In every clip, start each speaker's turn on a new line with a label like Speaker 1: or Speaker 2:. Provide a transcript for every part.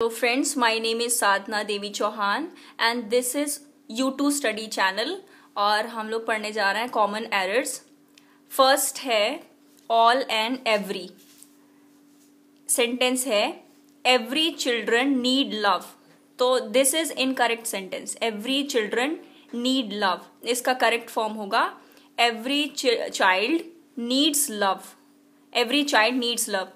Speaker 1: So friends, my name is Sadhana Devi Chauhan and this is you too study channel और हम लोग पढ़ने जा रहे हैं कॉमन एरर्स फर्स्ट है ऑल एंड एवरी सेंटेंस है एवरी चिल्ड्रन नीड लव तो this is incorrect sentence every children need love इसका करेक्ट फॉर्म होगा every child needs love every child needs love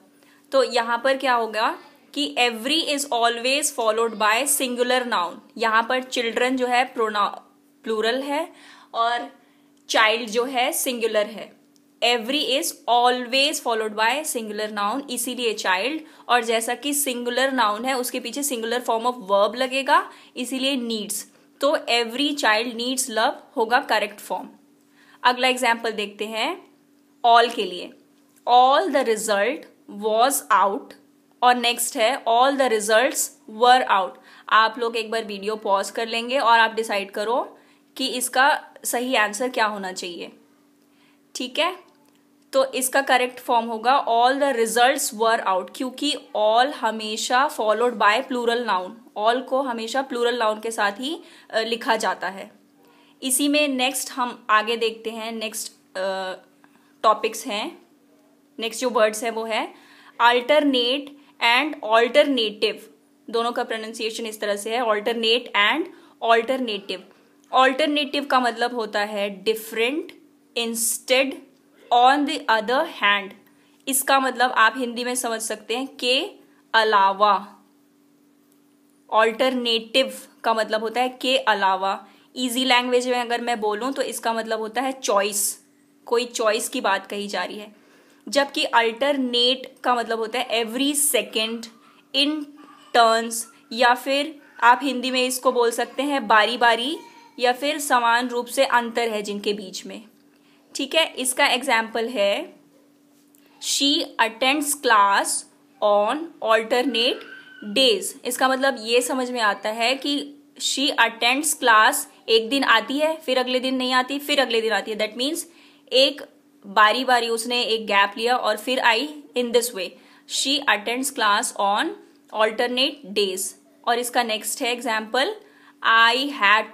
Speaker 1: तो यहां पर क्या होगा कि every is always followed by singular noun यहां पर चिल्ड्रन जो है प्रोना प्लूरल है और चाइल्ड जो है सिंगुलर है every is always followed by singular noun इसीलिए चाइल्ड और जैसा कि सिंगुलर नाउन है उसके पीछे सिंगुलर फॉर्म ऑफ वर्ब लगेगा इसीलिए नीड्स तो एवरी चाइल्ड नीड्स लव होगा करेक्ट फॉर्म अगला एग्जाम्पल देखते हैं ऑल के लिए all the result was out और नेक्स्ट है all the result were out आप लोग एक बार वीडियो पॉज कर लेंगे और आप डिसाइड करो कि इसका सही आंसर क्या होना चाहिए ठीक है तो इसका करेक्ट फॉर्म होगा all the result were out क्योंकि ऑल हमेशा followed by plural noun all को हमेशा प्लूरल नाउन के साथ ही लिखा जाता है इसी में नेक्स्ट हम आगे देखते हैं नेक्स्ट टॉपिक्स हैं नेक्स्ट जो वर्ड्स हैं वो है अल्टरनेट एंड ऑल्टरनेटिव दोनों का प्रोनाउंसिएशन इस तरह से है ऑल्टरनेट एंड ऑल्टरनेटिव ऑल्टरनेटिव का मतलब होता है different instead on the other hand इसका मतलब आप हिंदी में समझ सकते हैं के अलावा ऑल्टरनेटिव का मतलब होता है के अलावा इजी लैंग्वेज में अगर मैं बोलूँ तो इसका मतलब होता है चॉइस कोई चॉइस की बात कही जा रही है जबकि अल्टरनेट का मतलब होता है एवरी सेकेंड इन टर्न्स या फिर आप हिंदी में इसको बोल सकते हैं बारी बारी या फिर समान रूप से अंतर है जिनके बीच में ठीक है इसका एग्जाम्पल है she attends class on alternate days इसका मतलब ये समझ में आता है कि शी अटेंड्स क्लास एक दिन आती है फिर अगले दिन नहीं आती फिर अगले दिन आती है दैट मीन्स एक बारी बारी उसने एक गैप लिया और फिर आई in this way she attends class on alternate days और इसका नेक्स्ट है एग्जाम्पल आई हैड